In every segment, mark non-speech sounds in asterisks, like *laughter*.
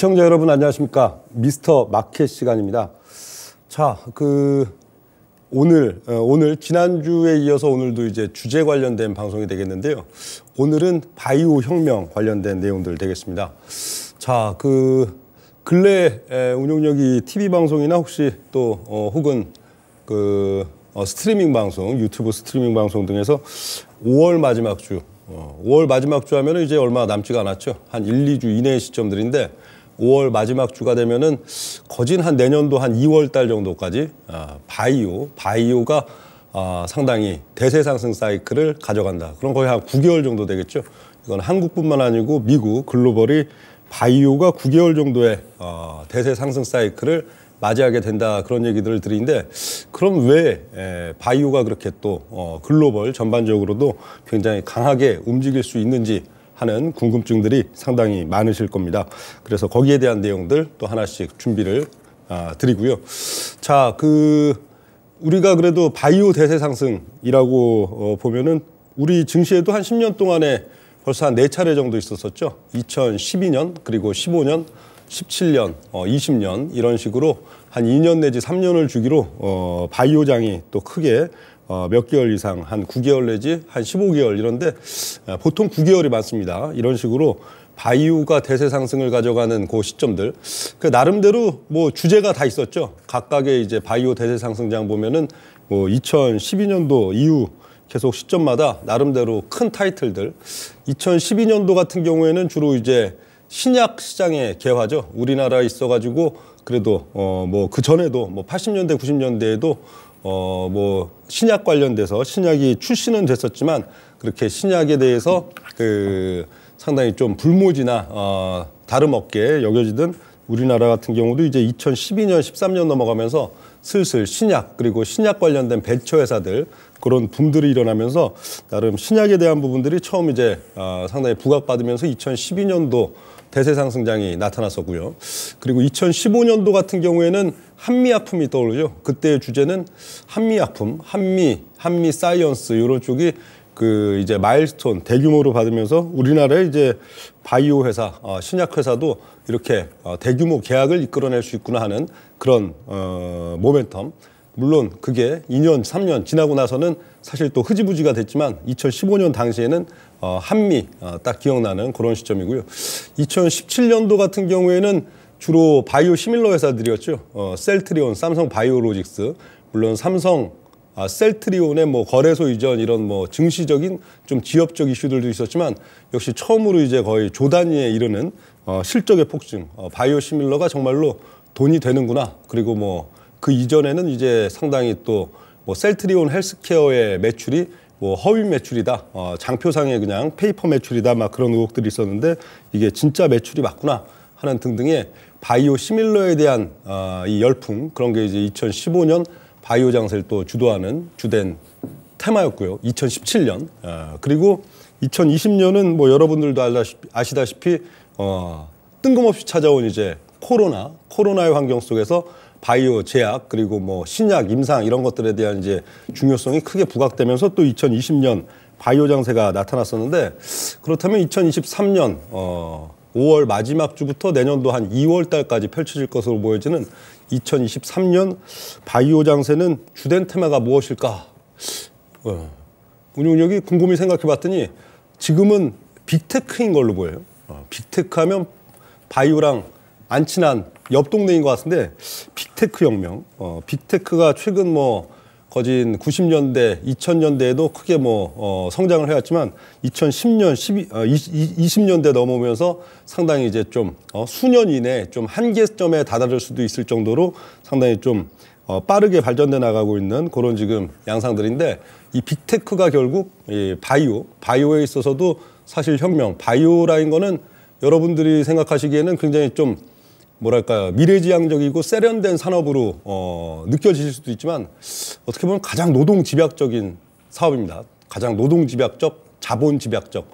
시청자 여러분 안녕하십니까 미스터 마켓 시간입니다 자그 오늘 어, 오늘 지난주에 이어서 오늘도 이제 주제 관련된 방송이 되겠는데요 오늘은 바이오 혁명 관련된 내용들 되겠습니다 자그 근래 운영력이 TV 방송이나 혹시 또 어, 혹은 그 어, 스트리밍 방송 유튜브 스트리밍 방송 등에서 5월 마지막 주 5월 어, 마지막 주 하면 은 이제 얼마 남지가 않았죠. 한 1, 2주 이내의 시점들인데 5월 마지막 주가 되면은 거진 한 내년도 한 2월 달 정도까지 아, 바이오, 바이오가 아, 상당히 대세 상승 사이클을 가져간다. 그럼 거의 한 9개월 정도 되겠죠. 이건 한국뿐만 아니고 미국 글로벌이 바이오가 9개월 정도의 아, 대세 상승 사이클을 맞이하게 된다 그런 얘기들을 드리는데 그럼 왜 바이오가 그렇게 또 어, 글로벌 전반적으로도 굉장히 강하게 움직일 수 있는지 하는 궁금증들이 상당히 많으실 겁니다. 그래서 거기에 대한 내용들 또 하나씩 준비를 아, 드리고요. 자, 그 우리가 그래도 바이오 대세 상승이라고 어, 보면은 우리 증시에도 한 10년 동안에 벌써 한 네 차례 정도 있었었죠. 2012년 그리고 15년, 17년, 어, 20년 이런 식으로 한 2년 내지 3년을 주기로 어, 바이오장이 또 크게 어, 몇 개월 이상 한 9개월 내지 한 15개월 이런데 어, 보통 9개월이 많습니다. 이런 식으로 바이오가 대세 상승을 가져가는 그 시점들. 그 나름대로 뭐 주제가 다 있었죠. 각각의 이제 바이오 대세 상승장 보면은 뭐 2012년도 이후 계속 시점마다 나름대로 큰 타이틀들. 2012년도 같은 경우에는 주로 이제 신약 시장의 개화죠. 우리나라에 있어가지고 그래도 어 뭐 그 전에도 뭐 80년대 90년대에도 어, 뭐 신약 관련돼서 신약이 출시는 됐었지만 그렇게 신약에 대해서 그 상당히 좀 불모지나 어, 다름 없게 여겨지던 우리나라 같은 경우도 이제 2012년, 13년 넘어가면서 슬슬 신약 그리고 신약 관련된 배처 회사들 그런 붐들이 일어나면서 나름 신약에 대한 부분들이 처음 이제 어, 상당히 부각받으면서 2012년도 대세상승장이 나타났었고요. 그리고 2015년도 같은 경우에는 한미 아픔이 떠오르죠. 그때의 주제는 한미 아픔, 한미, 한미 사이언스 이런 쪽이 그 이제 마일스톤 대규모로 받으면서 우리나라의 이제 바이오 회사, 어, 신약 회사도 이렇게 어, 대규모 계약을 이끌어낼 수 있구나 하는 그런 어, 모멘텀. 물론 그게 2년, 3년 지나고 나서는 사실 또 흐지부지가 됐지만 2015년 당시에는 어, 한미 어, 딱 기억나는 그런 시점이고요. 2017년도 같은 경우에는 주로 바이오 시밀러 회사들이었죠. 어, 셀트리온, 삼성 바이오로직스, 물론 삼성 아, 셀트리온의 뭐 거래소 이전 이런 뭐 증시적인 좀 지역적 이슈들도 있었지만 역시 처음으로 이제 거의 조단위에 이르는 어, 실적의 폭증. 어, 바이오 시밀러가 정말로 돈이 되는구나. 그리고 뭐 그 이전에는 이제 상당히 또 뭐 셀트리온 헬스케어의 매출이 뭐 허위 매출이다, 어, 장표상에 그냥 페이퍼 매출이다 막 그런 의혹들이 있었는데 이게 진짜 매출이 맞구나 하는 등등의 바이오 시밀러에 대한 어, 이 열풍 그런 게 이제 2015년 바이오 장세를 또 주도하는 주된 테마였고요. 2017년 어, 그리고 2020년은 뭐 여러분들도 알다시피, 아시다시피 어, 뜬금없이 찾아온 이제 코로나 코로나의 환경 속에서 바이오 제약 그리고 뭐 신약 임상 이런 것들에 대한 이제 중요성이 크게 부각되면서 또 2020년 바이오 장세가 나타났었는데 그렇다면 2023년 어 5월 마지막 주부터 내년도 한 2월 달까지 펼쳐질 것으로 보여지는 2023년 바이오 장세는 주된 테마가 무엇일까? 어, 운영력이 궁금이 생각해 봤더니 지금은 빅테크인 걸로 보여요. 어, 빅테크 하면 바이오랑 안 친한 옆 동네인 것 같은데 빅테크 혁명, 어, 빅테크가 최근 뭐 거진 90년대, 2000년대에도 크게 뭐 어, 성장을 해왔지만 2010년, 12, 어, 20, 년대 넘어오면서 상당히 이제 좀 어, 수년 이내 좀 한계점에 다다를 수도 있을 정도로 상당히 좀 어, 빠르게 발전돼 나가고 있는 그런 지금 양상들인데 이 빅테크가 결국 이 바이오, 바이오에 있어서도 사실 혁명, 바이오라인 거는 여러분들이 생각하시기에는 굉장히 좀 뭐랄까요 미래지향적이고 세련된 산업으로 어, 느껴지실 수도 있지만 어떻게 보면 가장 노동 집약적인 사업입니다. 가장 노동 집약적, 자본 집약적,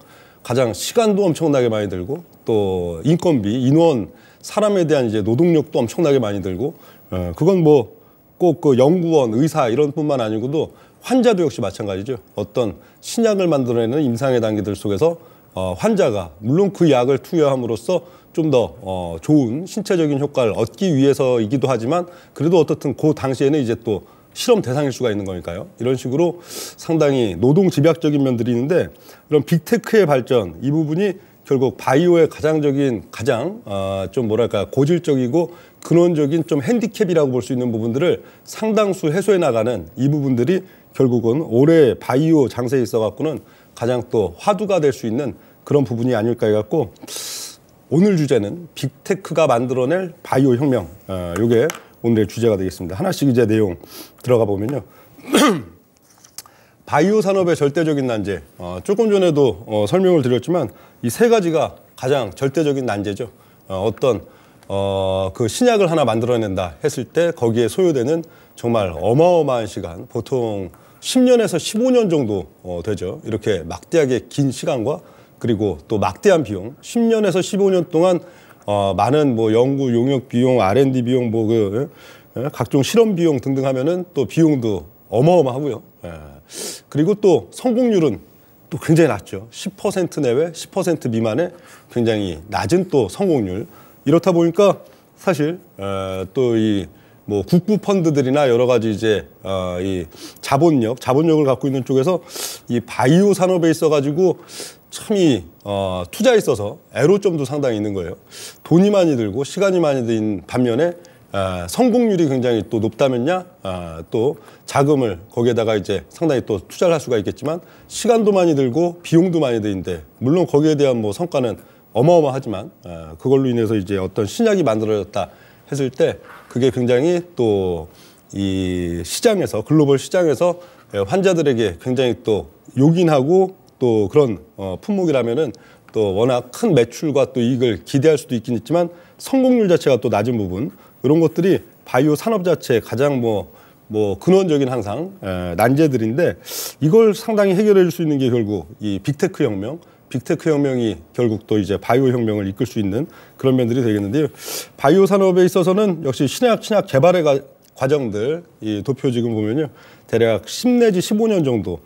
가장 시간도 엄청나게 많이 들고 또 인건비, 인원, 사람에 대한 이제 노동력도 엄청나게 많이 들고 어, 그건 뭐 꼭 그 연구원, 의사 이런 뿐만 아니고도 환자도 역시 마찬가지죠. 어떤 신약을 만들어내는 임상의 단계들 속에서 어, 환자가 물론 그 약을 투여함으로써 좀더 어, 좋은 신체적인 효과를 얻기 위해서이기도 하지만 그래도 어떻든 그 당시에는 이제 또 실험 대상일 수가 있는 거니까요. 이런 식으로 상당히 노동 집약적인 면들이 있는데 이런 빅테크의 발전 이 부분이 결국 바이오의 가장적인 가장 어, 좀 뭐랄까 고질적이고 근원적인 좀 핸디캡이라고 볼 수 있는 부분들을 상당수 해소해 나가는 이 부분들이 결국은 올해 바이오 장세에 있어 갖고는 가장 또 화두가 될 수 있는 그런 부분이 아닐까 해갖고 오늘 주제는 빅테크가 만들어낼 바이오 혁명. 어, 아, 이게 오늘의 주제가 되겠습니다. 하나씩 이제 내용 들어가 보면요. *clears throat* 바이오 산업의 절대적인 난제. 어, 조금 전에도 어, 설명을 드렸지만 이 세 가지가 가장 절대적인 난제죠. 어, 떤 어, 그 신약을 하나 만들어낸다 했을 때 거기에 소요되는 정말 어마어마한 시간, 보통 10년에서 15년 정도 어, 되죠. 이렇게 막대하게 긴 시간과 그리고 또 막대한 비용, 10년에서 15년 동안 어, 많은 뭐 연구 용역 비용, R&D 비용, 뭐그 예? 예, 각종 실험 비용 등등 하면은 또 비용도 어마어마하고요. 예. 그리고 또 성공률은 또 굉장히 낮죠. 10% 내외, 10% 미만의 굉장히 낮은 또 성공률. 이렇다 보니까 사실 어, 또이 뭐 국부 펀드들이나 여러 가지 이제 어, 이 자본력, 자본력을 갖고 있는 쪽에서 이 바이오 산업에 있어 가지고 참이 어, 투자에 있어서 애로점도 상당히 있는 거예요. 돈이 많이 들고 시간이 많이 든 반면에 아, 성공률이 굉장히 또 높다면야 아, 또 자금을 거기에다가 이제 상당히 또 투자를 할 수가 있겠지만 시간도 많이 들고 비용도 많이 드는데 물론 거기에 대한 뭐 성과는 어마어마하지만 아, 그걸로 인해서 이제 어떤 신약이 만들어졌다 했을 때 그게 굉장히 또 이 시장에서 글로벌 시장에서 환자들에게 굉장히 또 요긴하고 또 그런 어, 품목이라면은 또 워낙 큰 매출과 또 이익을 기대할 수도 있긴 있지만 성공률 자체가 또 낮은 부분 이런 것들이 바이오 산업 자체 가장 뭐뭐 뭐 근원적인 항상 에, 난제들인데 이걸 상당히 해결해 줄 수 있는 게 결국 이 빅테크 혁명 빅테크 혁명이 결국 또 이제 바이오 혁명을 이끌 수 있는 그런 면들이 되겠는데요. 바이오 산업에 있어서는 역시 신약 신약 개발에 과정들 이 도표 지금 보면요 대략 10 내지 15년 정도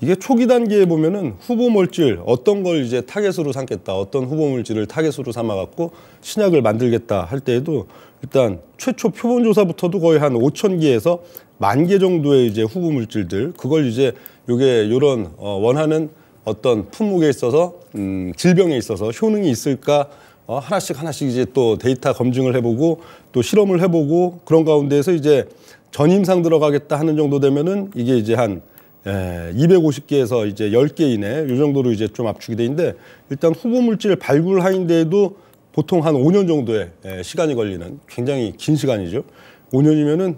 이게 초기 단계에 보면은 후보 물질 어떤 걸 이제 타겟으로 삼겠다 어떤 후보 물질을 타겟으로 삼아 갖고 신약을 만들겠다 할 때에도 일단 최초 표본 조사부터도 거의 한 5천 개에서 만 개 정도의 이제 후보 물질들 그걸 이제 요게 요런 어 원하는 어떤 품목에 있어서 음 질병에 있어서 효능이 있을까 어, 하나씩 하나씩 이제 또 데이터 검증을 해보고 또 실험을 해보고 그런 가운데에서 이제 전임상 들어가겠다 하는 정도 되면은 이게 이제 한 에, 예, 250개에서 이제 10개 이내 요 정도로 이제 좀 압축이 되는데 일단 후보 물질 발굴하인데도 에 보통 한 5년 정도의 에, 예, 시간이 걸리는 굉장히 긴 시간이죠. 5년이면은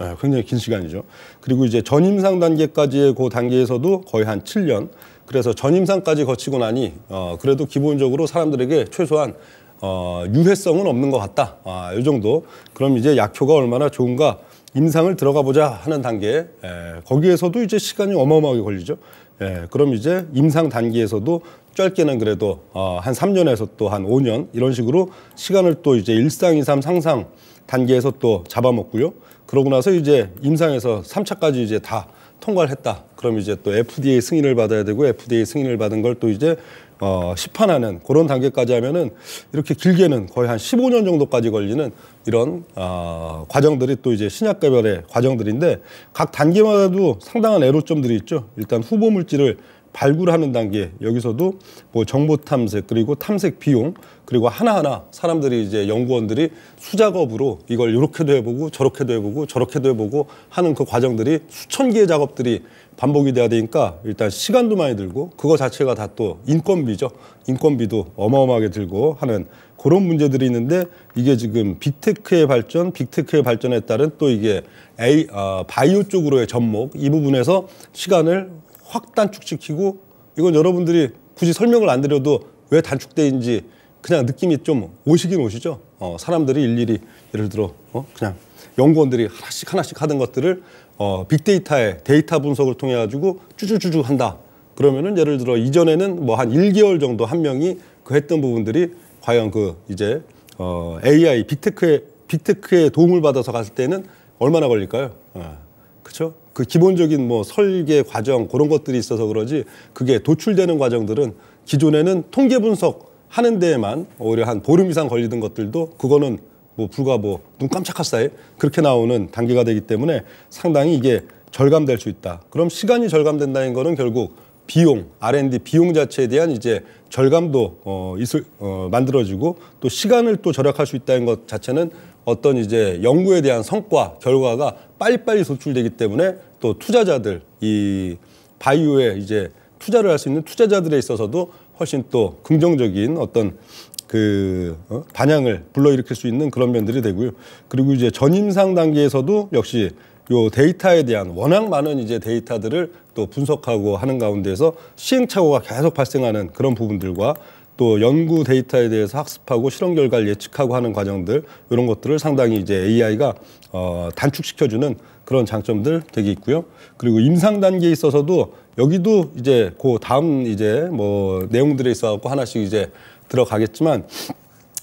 에, 예, 굉장히 긴 시간이죠. 그리고 이제 전임상 단계까지의 그 단계에서도 거의 한 7년 그래서 전임상까지 거치고 나니 어, 그래도 기본적으로 사람들에게 최소한 어, 유해성은 없는 것 같다. 아, 이 정도. 그럼 이제 약효가 얼마나 좋은가 임상을 들어가 보자 하는 단계. 에, 예, 거기에서도 이제 시간이 어마어마하게 걸리죠. 에, 예, 그럼 이제 임상 단계에서도 짧게는 그래도 어, 한 3년에서 또 한 5년 이런 식으로 시간을 또 이제 일상, 이3 상상 단계에서 또 잡아먹고요. 그러고 나서 이제 임상에서 3차까지 이제 다 통과를 했다. 그럼 이제 또 FDA 승인을 받아야 되고 FDA 승인을 받은 걸 또 이제 어, 시판하는 그런 단계까지 하면은 이렇게 길게는 거의 한 15년 정도까지 걸리는 이런 어, 과정들이 또 이제 신약개발의 과정들인데 각 단계마다도 상당한 애로점들이 있죠. 일단 후보 물질을 발굴하는 단계 여기서도 뭐 정보 탐색 그리고 탐색 비용 그리고 하나하나 사람들이 이제 연구원들이 수작업으로 이걸 이렇게도 해보고 저렇게도 해보고 저렇게도 해보고 하는 그 과정들이 수천 개의 작업들이 반복이 돼야 되니까 일단 시간도 많이 들고 그거 자체가 다 또 인건비죠 인건비도 어마어마하게 들고 하는 그런 문제들이 있는데 이게 지금 빅테크의 발전, 빅테크의 발전에 따른 또 이게 에이, 어, 바이오 쪽으로의 접목 이 부분에서 시간을 확 단축시키고 이건 여러분들이 굳이 설명을 안 드려도 왜 단축돼인지 그냥 느낌이 좀 오시긴 오시죠. 어, 사람들이 일일이 예를 들어 어, 그냥 연구원들이 하나씩 하나씩 하던 것들을 어, 빅데이터의 데이터 분석을 통해 가지고 쭈쭈쭈쭈 한다. 그러면은 예를 들어 이전에는 뭐 한 1개월 정도 한 명이 그 했던 부분들이 과연 그 이제 어, AI 빅테크의 빅테크의 도움을 받아서 갔을 때는 얼마나 걸릴까요? 어. 그렇죠? 그 기본적인 뭐 설계 과정 그런 것들이 있어서 그러지 그게 도출되는 과정들은 기존에는 통계 분석 하는 데에만 오히려 한 보름 이상 걸리던 것들도 그거는 뭐 불과 뭐 눈 깜짝할 사이 그렇게 나오는 단계가 되기 때문에 상당히 이게 절감될 수 있다. 그럼 시간이 절감된다는 거는 결국 비용, R&D 비용 자체에 대한 이제 절감도 어, 있을, 어, 만들어지고 또 시간을 또 절약할 수 있다는 것 자체는 어떤 이제 연구에 대한 성과, 결과가 빨리빨리 소출되기 때문에 또 투자자들, 이 바이오에 이제 투자를 할 수 있는 투자자들에 있어서도 훨씬 또 긍정적인 어떤 그 어? 반향을 불러일으킬 수 있는 그런 면들이 되고요. 그리고 이제 전임상 단계에서도 역시 요 데이터에 대한 워낙 많은 이제 데이터들을 또 분석하고 하는 가운데서 시행착오가 계속 발생하는 그런 부분들과 또 연구 데이터에 대해서 학습하고 실험 결과를 예측하고 하는 과정들 이런 것들을 상당히 이제 AI가 어, 단축시켜주는 그런 장점들 되게 있고요. 그리고 임상 단계에 있어서도 여기도 이제 그 다음 이제 뭐 내용들에 있어 갖고 하나씩 이제 들어가겠지만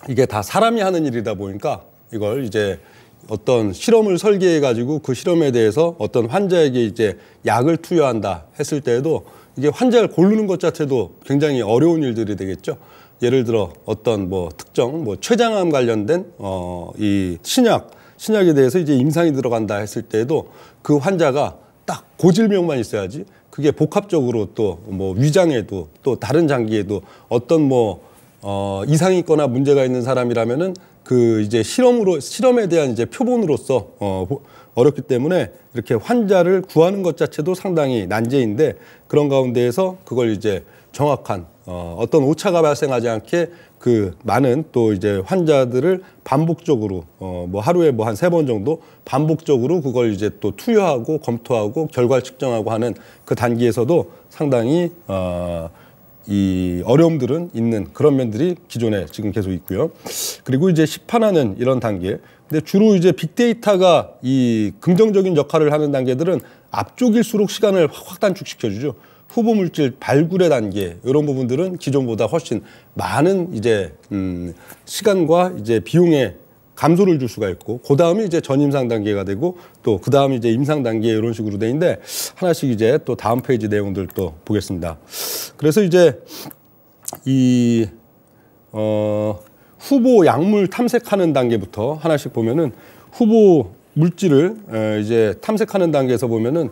이게 다 사람이 하는 일이다 보니까 이걸 이제 어떤 실험을 설계해 가지고 그 실험에 대해서 어떤 환자에게 이제 약을 투여한다 했을 때에도 이게 환자를 고르는 것 자체도 굉장히 어려운 일들이 되겠죠. 예를 들어 어떤 뭐 특정 뭐 췌장암 관련된 어이 신약 신약에 대해서 이제 임상이 들어간다 했을 때에도 그 환자가 딱 고질병만 있어야지 그게 복합적으로 또 뭐 위장에도 또 다른 장기에도 어떤 뭐 어, 이상이 있거나 문제가 있는 사람이라면은 그 이제 실험으로 실험에 대한 이제 표본으로서 어, 어렵기 때문에 이렇게 환자를 구하는 것 자체도 상당히 난제인데 그런 가운데에서 그걸 이제 정확한 어, 어떤 오차가 발생하지 않게 그 많은 또 이제 환자들을 반복적으로 어, 뭐 하루에 뭐 한 세 번 정도 반복적으로 그걸 이제 또 투여하고 검토하고 결과를 측정하고 하는 그 단계에서도 상당히 어, 이 어려움들은 있는 그런 면들이 기존에 지금 계속 있고요. 그리고 이제 시판하는 이런 단계. 근데 주로 이제 빅데이터가 이 긍정적인 역할을 하는 단계들은 앞쪽일수록 시간을 확 단축시켜 주죠. 후보 물질 발굴의 단계 이런 부분들은 기존보다 훨씬 많은 이제 음 시간과 이제 비용의 감소를 줄 수가 있고 그 다음에 이제 전임상 단계가 되고 또 그 다음에 이제 임상 단계 이런 식으로 돼있는데 하나씩 이제 또 다음 페이지 내용들 또 보겠습니다. 그래서 이제 이 어, 후보 약물 탐색하는 단계부터 하나씩 보면은 후보 물질을 이제 탐색하는 단계에서 보면은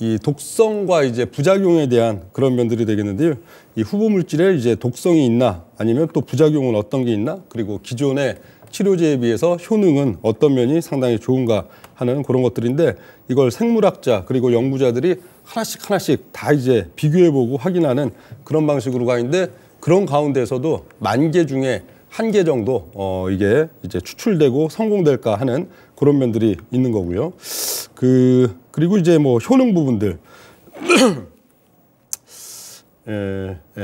이 독성과 이제 부작용에 대한 그런 면들이 되겠는데요. 이 후보 물질에 이제 독성이 있나 아니면 또 부작용은 어떤 게 있나 그리고 기존에 치료제에 비해서 효능은 어떤 면이 상당히 좋은가 하는 그런 것들인데 이걸 생물학자 그리고 연구자들이 하나씩 하나씩 다 이제 비교해보고 확인하는 그런 방식으로 가는데 그런 가운데서도 만 개 중에 한 개 정도 어 이게 이제 추출되고 성공될까 하는 그런 면들이 있는 거고요. 그 그리고 이제 뭐 효능 부분들 *clears throat* 에,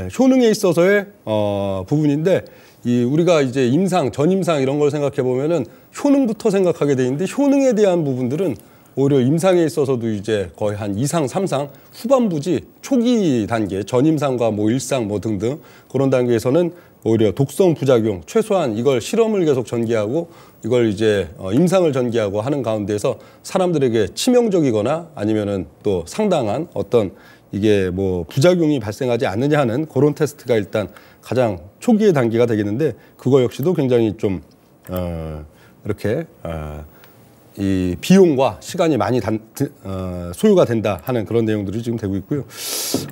에, 효능에 있어서의 어 부분인데 이 우리가 이제 임상, 전임상 이런 걸 생각해 보면은 효능부터 생각하게 되는데 효능에 대한 부분들은 오히려 임상에 있어서도 이제 거의 한 2상, 3상 후반부지 초기 단계, 전임상과 뭐 일상 뭐 등등 그런 단계에서는 오히려 독성 부작용 최소한 이걸 실험을 계속 전개하고 이걸 이제 어, 임상을 전개하고 하는 가운데서 사람들에게 치명적이거나 아니면은 또 상당한 어떤 이게 뭐 부작용이 발생하지 않느냐 하는 그런 테스트가 일단 가장 초기의 단계가 되겠는데 그거 역시도 굉장히 좀 어, 이렇게 어, 이 비용과 시간이 많이 단, 어, 소요가 된다 하는 그런 내용들이 지금 되고 있고요.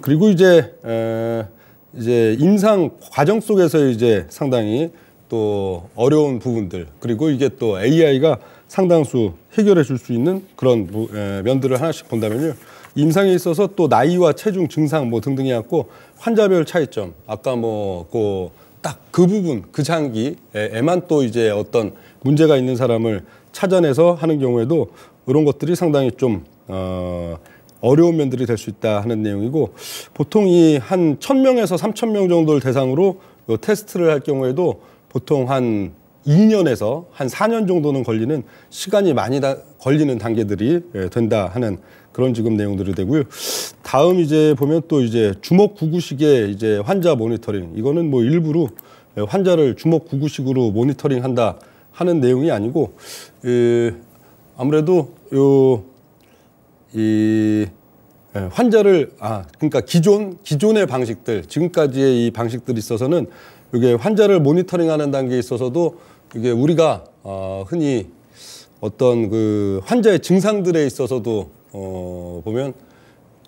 그리고 이제 어, 이제 임상 과정 속에서 이제 상당히 또 어려운 부분들 그리고 이게 또 AI가 상당수 해결해 줄 수 있는 그런 에, 면들을 하나씩 본다면요. 임상에 있어서 또 나이와 체중 증상 뭐 등등이 갖고 환자별 차이점 아까 뭐 그 딱 그 부분 그 장기에만 또 이제 어떤 문제가 있는 사람을 찾아내서 하는 경우에도 이런 것들이 상당히 좀 어, 어려운 면들이 될 수 있다 하는 내용이고 보통 이 한 천명에서 삼천 명 정도를 대상으로 요 테스트를 할 경우에도 보통 한 2년에서 한 4년 정도는 걸리는 시간이 많이 다 걸리는 단계들이 예, 된다 하는 그런 지금 내용들이 되고요. 다음 이제 보면 또 이제 주먹 구구식의 이제 환자 모니터링 이거는 뭐 일부러 환자를 주먹 구구식으로 모니터링 한다 하는 내용이 아니고 에, 아무래도 요이 환자를 아 그러니까 기존 기존의 방식들 지금까지의 이 방식들이 있어서는 이게 환자를 모니터링하는 단계에 있어서도 이게 우리가 어, 흔히 어떤 그 환자의 증상들에 있어서도 어, 보면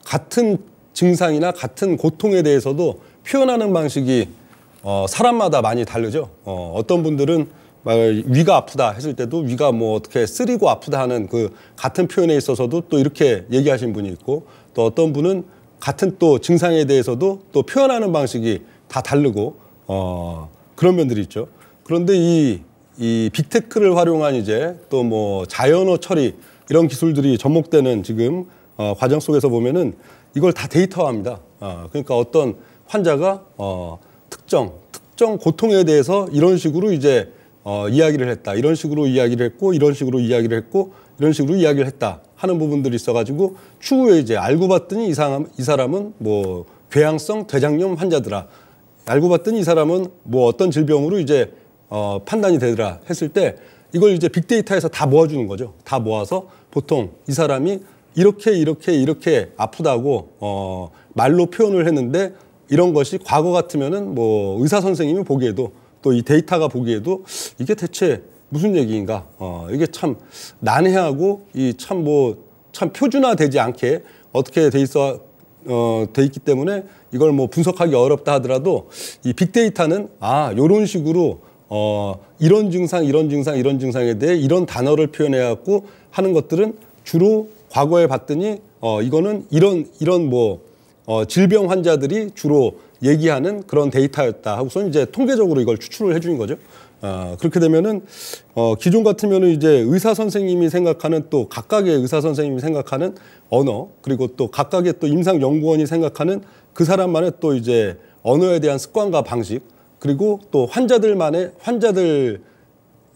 같은 증상이나 같은 고통에 대해서도 표현하는 방식이 어, 사람마다 많이 다르죠. 어, 어떤 분들은 막 위가 아프다 했을 때도 위가 뭐 어떻게 쓰리고 아프다 하는 그 같은 표현에 있어서도 또 이렇게 얘기하신 분이 있고 또 어떤 분은 같은 또 증상에 대해서도 또 표현하는 방식이 다 다르고 어, 그런 면들이 있죠. 그런데 이, 이 빅테크를 활용한 이제 또 뭐 자연어 처리 이런 기술들이 접목되는 지금 어, 과정 속에서 보면은 이걸 다 데이터화합니다. 어, 그러니까 어떤 환자가 어, 특정 특정 고통에 대해서 이런 식으로 이제 어, 이야기를 했다. 이런 식으로 이야기를 했고 이런 식으로 이야기를 했고 이런 식으로 이야기를 했다 하는 부분들이 있어가지고 추후에 이제 알고 봤더니 이상람이 사람은 뭐 궤양성 대장염 환자더라. 알고 봤더니 이 사람은 뭐 어떤 질병으로 이제 어, 판단이 되더라 했을 때 이걸 이제 빅데이터에서 다 모아주는 거죠. 다 모아서 보통 이 사람이 이렇게 이렇게 이렇게 아프다고 어 말로 표현을 했는데 이런 것이 과거 같으면은 뭐 의사 선생님이 보기에도 또 이 데이터가 보기에도 이게 대체 무슨 얘기인가 어 이게 참 난해하고 이 참 뭐참 뭐 참 표준화되지 않게 어떻게 돼 있어 어, 돼 있기 때문에 이걸 뭐 분석하기 어렵다 하더라도 이 빅데이터는 아 요런 식으로 어, 이런 증상, 이런 증상, 이런 증상에 대해 이런 단어를 표현해 갖고 하는 것들은 주로 과거에 봤더니 어, 이거는 이런 이런 뭐 어, 질병 환자들이 주로 얘기하는 그런 데이터였다 하고선 이제 통계적으로 이걸 추출을 해주는 거죠. 어, 그렇게 되면은 어, 기존 같으면은 이제 의사 선생님이 생각하는 또 각각의 의사 선생님이 생각하는 언어 그리고 또 각각의 또 임상 연구원이 생각하는 그 사람만의 또 이제 언어에 대한 습관과 방식 그리고 또 환자들만의 환자들에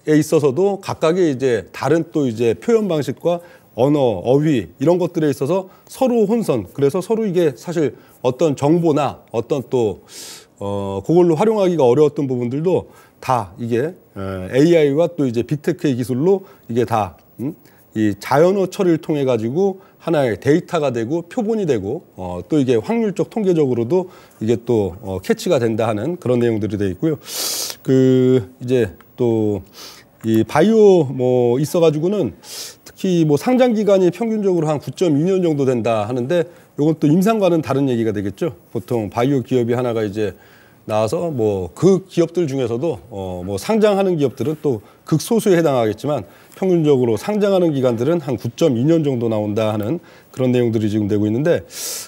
있어서도 각각의 이제 다른 또 이제 표현 방식과 언어, 어휘 이런 것들에 있어서 서로 혼선. 그래서 서로 이게 사실 어떤 정보나 어떤 또 어, 그걸로 활용하기가 어려웠던 부분들도 다 이게 AI와 또 이제 빅테크의 기술로 이게 다 음? 이 자연어 처리를 통해 가지고 하나의 데이터가 되고 표본이 되고 어, 또 이게 확률적 통계적으로도 이게 또 어, 캐치가 된다 하는 그런 내용들이 되어 있고요. 그 이제 또이 바이오 뭐 있어 가지고는 특히 뭐 상장 기간이 평균적으로 한 9.2년 정도 된다 하는데 요건 또 임상과는 다른 얘기가 되겠죠. 보통 바이오 기업이 하나가 이제 나와서 뭐 그 기업들 중에서도 어뭐 상장하는 기업들은 또 극소수에 해당하겠지만 평균적으로 상장하는 기간들은 한 9.2년 정도 나온다 하는 그런 내용들이 지금 되고 있는데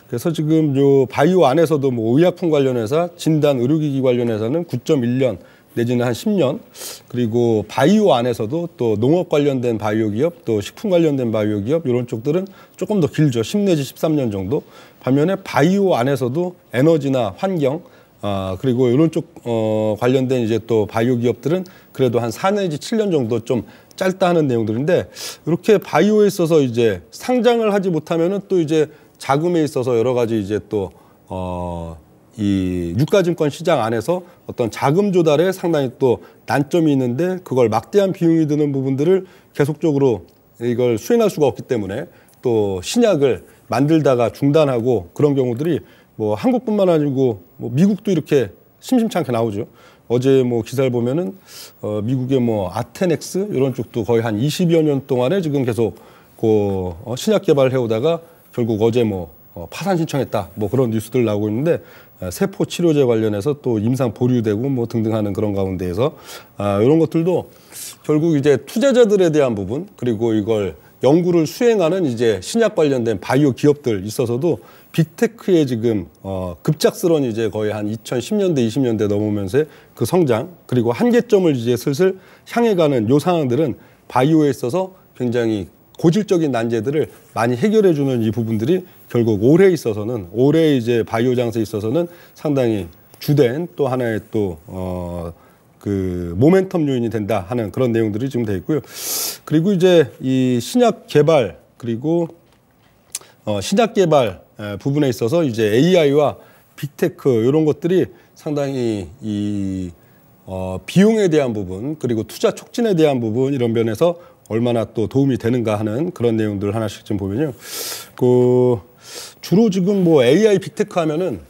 그래서 지금 요 바이오 안에서도 뭐 의약품 관련 회사, 진단 의료기기 관련 회사는 9.1년 내지는 한 10년 그리고 바이오 안에서도 또 농업 관련된 바이오 기업 또 식품 관련된 바이오 기업 이런 쪽들은 조금 더 길죠. 10 내지 13년 정도. 반면에 바이오 안에서도 에너지나 환경 아, 그리고 이런 쪽 어, 관련된 이제 또 바이오 기업들은 그래도 한 4 내지 7년 정도 좀 짧다 하는 내용들인데 이렇게 바이오에 있어서 이제 상장을 하지 못하면은 또 이제 자금에 있어서 여러 가지 이제 또 어, 이 유가증권 시장 안에서 어떤 자금 조달에 상당히 또 난점이 있는데 그걸 막대한 비용이 드는 부분들을 계속적으로 이걸 수행할 수가 없기 때문에 또 신약을 만들다가 중단하고 그런 경우들이 뭐 한국뿐만 아니고 뭐 미국도 이렇게 심심찮게 나오죠. 어제 뭐 기사를 보면은 어, 미국의 뭐 아테넥스 이런 쪽도 거의 한 20여 년 동안에 지금 계속 그 어, 신약 개발을 해오다가 결국 어제 뭐 어, 파산 신청했다 뭐 그런 뉴스들 나오고 있는데 아, 세포 치료제 관련해서 또 임상 보류되고 뭐 등등하는 그런 가운데에서 아, 이런 것들도 결국 이제 투자자들에 대한 부분 그리고 이걸 연구를 수행하는 이제 신약 관련된 바이오 기업들 있어서도 빅테크의 지금 어 급작스런 이제 거의 한 2010년대 20년대 넘으면서 그 성장 그리고 한계점을 이제 슬슬 향해 가는 요 상황들은 바이오에 있어서 굉장히 고질적인 난제들을 많이 해결해 주는 이 부분들이 결국 올해 있어서는 올해 이제 바이오 장세에 있어서는 상당히 주된 또 하나의 또어 그 모멘텀 요인이 된다 하는 그런 내용들이 지금 되어 있고요. 그리고 이제 이 신약 개발 그리고 어 신약 개발 부분에 있어서 이제 AI와 빅테크 이런 것들이 상당히 이 어, 비용에 대한 부분 그리고 투자 촉진에 대한 부분 이런 면에서 얼마나 또 도움이 되는가 하는 그런 내용들 하나씩 좀 보면요. 그 주로 지금 뭐 AI 빅테크 하면은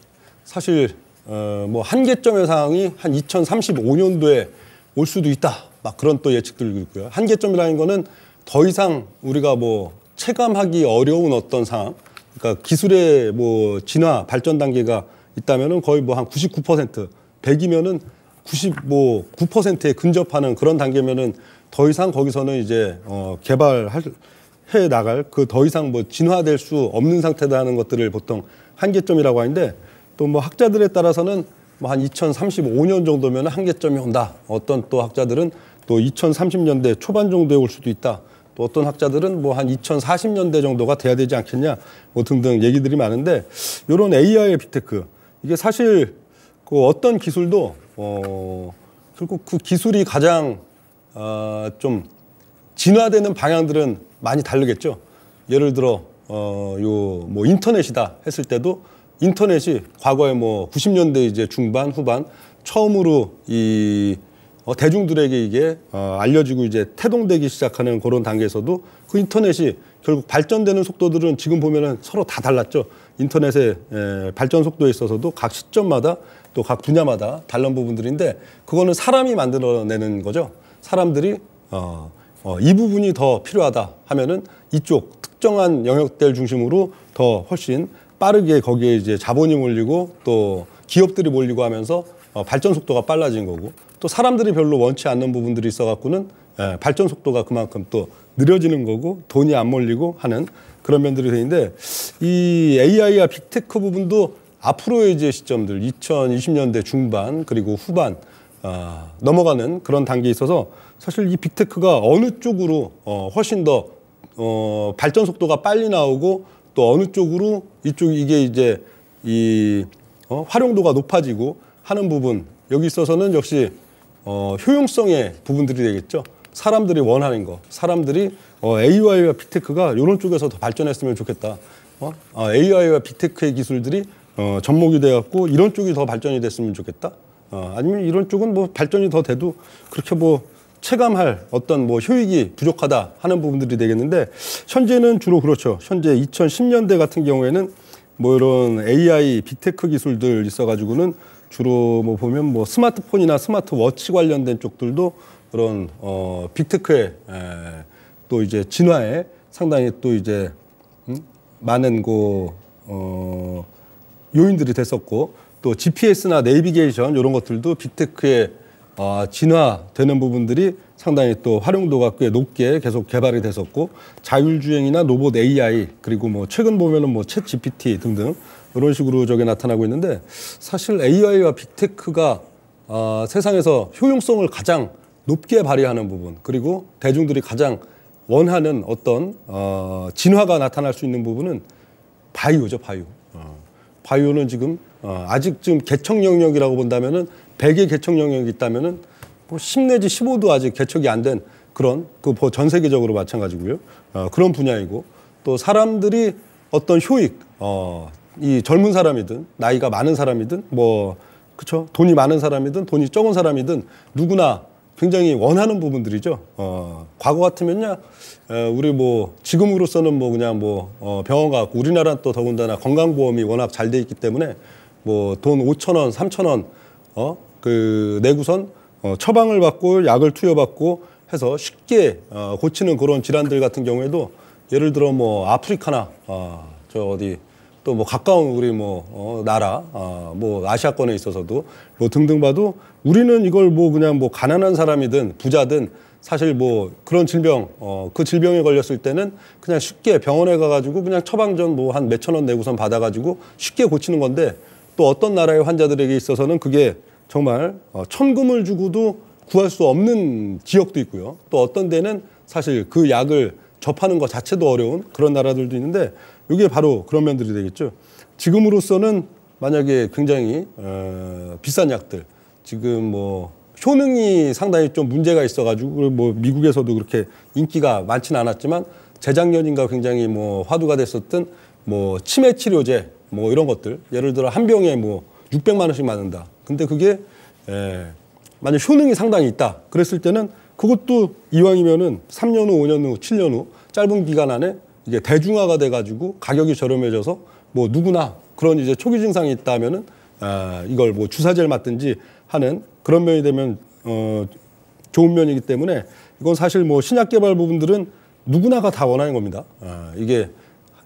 사실 어, 뭐 한계점의 상황이 한 2035년도에 올 수도 있다. 막 그런 또 예측들도 있고요. 한계점이라는 거는 더 이상 우리가 뭐 체감하기 어려운 어떤 상황 그러니까 기술의 뭐 진화 발전 단계가 있다면은 거의 뭐 한99% 100이면은 99%에 근접하는 그런 단계면은 더 이상 거기서는 이제 어 개발할 해 나갈 그 더 이상 뭐 진화될 수 없는 상태다 하는 것들을 보통 한계점이라고 하는데 또 뭐 학자들에 따라서는 뭐 한 2035년 정도면 한계점이 온다. 어떤 또 학자들은 또 2030년대 초반 정도에 올 수도 있다. 또 뭐 어떤 학자들은 뭐 한 2040년대 정도가 돼야 되지 않겠냐 뭐 등등 얘기들이 많은데 이런 AI 빅테크 이게 사실 그 어떤 기술도 어 결국 그 기술이 가장 어좀 아, 진화되는 방향들은 많이 다르겠죠. 예를 들어 어요 뭐 인터넷이다 했을 때도 인터넷이 과거에 뭐 90년대 이제 중반 후반 처음으로 이 어, 대중들에게 이게 어, 알려지고 이제 태동되기 시작하는 그런 단계에서도 그 인터넷이 결국 발전되는 속도들은 지금 보면은 서로 다 달랐죠. 인터넷의 에, 발전 속도에 있어서도 각 시점마다 또 각 분야마다 다른 부분들인데 그거는 사람이 만들어내는 거죠. 사람들이 어, 어, 이 부분이 더 필요하다 하면은 이쪽 특정한 영역들 중심으로 더 훨씬 빠르게 거기에 이제 자본이 몰리고 또 기업들이 몰리고 하면서 어, 발전 속도가 빨라진 거고 또 사람들이 별로 원치 않는 부분들이 있어갖고는 예, 발전 속도가 그만큼 또 느려지는 거고 돈이 안 몰리고 하는 그런 면들이 되는데 이 AI와 빅테크 부분도 앞으로의 이제 시점들 2020년대 중반 그리고 후반 어, 넘어가는 그런 단계에 있어서 사실 이 빅테크가 어느 쪽으로 어, 훨씬 더 어, 발전 속도가 빨리 나오고 또 어느 쪽으로 이쪽 이게 이제 이 어, 활용도가 높아지고 하는 부분 여기 있어서는 역시 어, 효용성의 부분들이 되겠죠. 사람들이 원하는 거, 사람들이 어, AI와 빅테크가 이런 쪽에서 더 발전했으면 좋겠다. 어? 아, AI와 빅테크의 기술들이 어, 접목이 돼갖고 이런 쪽이 더 발전이 됐으면 좋겠다. 어, 아니면 이런 쪽은 뭐 발전이 더 돼도 그렇게 뭐 체감할 어떤 뭐 효익이 부족하다 하는 부분들이 되겠는데 현재는 주로 그렇죠. 현재 2010년대 같은 경우에는 뭐 이런 AI 빅테크 기술들 있어가지고는 주로 뭐 보면 뭐 스마트폰이나 스마트워치 관련된 쪽들도 그런 어 빅테크의 에, 또 이제 진화에 상당히 또 이제 음? 많은 그어 요인들이 됐었고 또 GPS나 내비게이션 이런 것들도 빅테크의 어, 아, 진화되는 부분들이 상당히 또 활용도가 꽤 높게 계속 개발이 됐었고 자율주행이나 로봇 AI 그리고 뭐 최근 보면은 뭐 챗 GPT 등등 이런 식으로 저게 나타나고 있는데 사실 AI와 빅테크가 어, 세상에서 효용성을 가장 높게 발휘하는 부분 그리고 대중들이 가장 원하는 어떤 어, 진화가 나타날 수 있는 부분은 바이오죠 바이오. 어. 바이오는 지금 어, 아직 지금 개척 영역이라고 본다면은 100의 개척 영역이 있다면은 뭐10 내지 15도 아직 개척이 안 된 그런 그전 뭐 세계적으로 마찬가지고요. 어, 그런 분야이고 또 사람들이 어떤 효익, 어, 이 젊은 사람이든 나이가 많은 사람이든 뭐 그쵸 돈이 많은 사람이든 돈이 적은 사람이든 누구나 굉장히 원하는 부분들이죠. 어, 과거 같으면요, 어, 우리 뭐 지금으로서는 뭐 그냥 뭐 어, 병원 가고 우리나라 또 더군다나 건강보험이 워낙 잘 돼 있기 때문에 뭐 돈 5천 원, 3천 원, 어, 그 내구선 어, 처방을 받고 약을 투여받고 해서 쉽게 어, 고치는 그런 질환들 같은 경우에도 예를 들어 뭐 아프리카나 어, 저 어디 또뭐 가까운 우리 뭐 어, 나라 어, 뭐 아시아권에 있어서도 뭐 등등 봐도 우리는 이걸 뭐 그냥 뭐 가난한 사람이든 부자든 사실 뭐 그런 질병 어, 그 질병에 걸렸을 때는 그냥 쉽게 병원에 가가지고 그냥 처방전 뭐 한 몇 천 원 내고선 받아가지고 쉽게 고치는 건데 또 어떤 나라의 환자들에게 있어서는 그게 정말 어, 천금을 주고도 구할 수 없는 지역도 있고요. 또 어떤 데는 사실 그 약을 접하는 것 자체도 어려운 그런 나라들도 있는데 이게 바로 그런 면들이 되겠죠. 지금으로서는 만약에 굉장히 어, 비싼 약들 지금 뭐 효능이 상당히 좀 문제가 있어가지고 뭐 미국에서도 그렇게 인기가 많지는 않았지만 재작년인가 굉장히 뭐 화두가 됐었던 뭐 치매 치료제 뭐 이런 것들 예를 들어 한 병에 뭐 600만 원씩 맞는다. 근데 그게 에, 예, 만약 효능이 상당히 있다 그랬을 때는 그것도 이왕이면은 3년 후, 5년 후, 7년 후 짧은 기간 안에 이게 대중화가 돼가지고 가격이 저렴해져서 뭐 누구나 그런 이제 초기 증상이 있다면은 아, 이걸 뭐 주사제를 맞든지 하는 그런 면이 되면 어, 좋은 면이기 때문에 이건 사실 뭐 신약 개발 부분들은 누구나가 다 원하는 겁니다. 아, 이게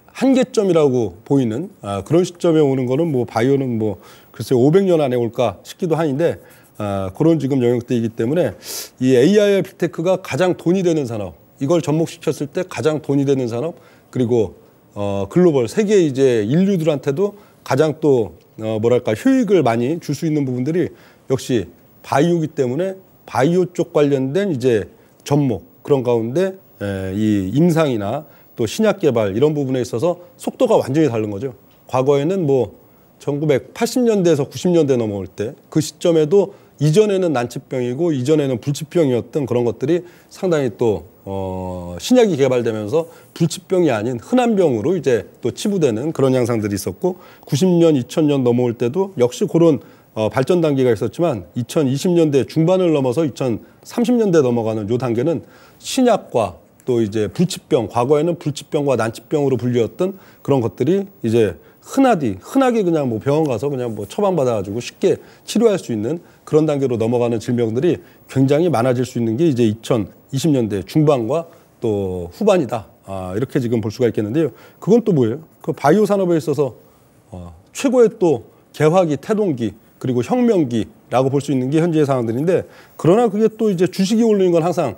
한계점이라고 보이는 아, 그런 시점에 오는 거는 뭐 바이오는 뭐 글쎄 500년 안에 올까 싶기도 하인데 아, 그런 지금 영역대이기 때문에 이 AI 빅테크가 가장 돈이 되는 산업 이걸 접목시켰을 때 가장 돈이 되는 산업 그리고 어, 글로벌 세계 이제 인류들한테도 가장 또 어, 뭐랄까 효익을 많이 줄 수 있는 부분들이 역시 바이오기 때문에 바이오 쪽 관련된 이제 접목 그런 가운데 에, 이 임상이나 또 신약 개발 이런 부분에 있어서 속도가 완전히 다른 거죠. 과거에는 뭐 1980년대에서 90년대 넘어올 때 그 시점에도 이전에는 난치병이고 이전에는 불치병이었던 그런 것들이 상당히 또 어, 신약이 개발되면서 불치병이 아닌 흔한 병으로 이제 또 치부되는 그런 양상들이 있었고 90년, 2000년 넘어올 때도 역시 그런 어, 발전 단계가 있었지만 2020년대 중반을 넘어서 2030년대 넘어가는 요 단계는 신약과 또 이제 불치병, 과거에는 불치병과 난치병으로 불리었던 그런 것들이 이제 흔하디, 흔하게 그냥 뭐 병원 가서 그냥 뭐 처방받아가지고 쉽게 치료할 수 있는 그런 단계로 넘어가는 질병들이 굉장히 많아질 수 있는 게 이제 2 0 20년대 중반과 또 후반이다. 아, 이렇게 지금 볼 수가 있겠는데요. 그건 또 뭐예요? 그 바이오 산업에 있어서 어, 최고의 또 개화기, 태동기, 그리고 혁명기라고 볼 수 있는 게 현재의 상황들인데 그러나 그게 또 이제 주식이 오르는 건 항상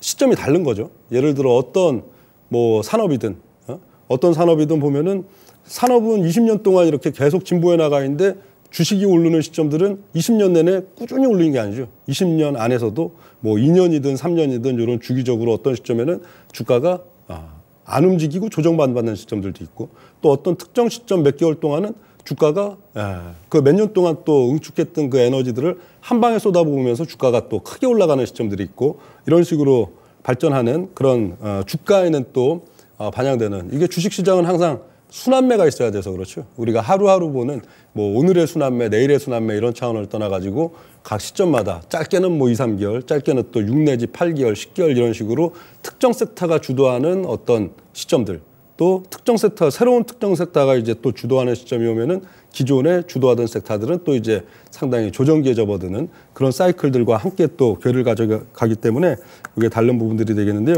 시점이 다른 거죠. 예를 들어 어떤 뭐 산업이든 어? 어떤 산업이든 보면은 산업은 20년 동안 이렇게 계속 진보해 나가 있는데 주식이 오르는 시점들은 20년 내내 꾸준히 오르는게 아니죠. 20년 안에서도 뭐 2년이든 3년이든 이런 주기적으로 어떤 시점에는 주가가 아, 안 움직이고 조정받는 시점들도 있고 또 어떤 특정 시점 몇 개월 동안은 주가가 아, 그몇 년 동안 또 응축했던 그 에너지들을 한 방에 쏟아부으면서 주가가 또 크게 올라가는 시점들이 있고 이런 식으로 발전하는 그런 어, 주가에는 또 어, 반영되는 이게 주식시장은 항상 순환매가 있어야 돼서 그렇죠. 우리가 하루하루 보는 뭐 오늘의 순환매, 내일의 순환매 이런 차원을 떠나가지고 각 시점마다 짧게는 뭐 2, 3개월, 짧게는 또 6 내지 8개월, 10개월 이런 식으로 특정 섹터가 주도하는 어떤 시점들 또 특정 섹터, 새로운 특정 섹터가 이제 또 주도하는 시점이 오면은 기존에 주도하던 섹터들은 또 이제 상당히 조정기에 접어드는 그런 사이클들과 함께 또 괴를 가져가기 때문에 그게 다른 부분들이 되겠는데요.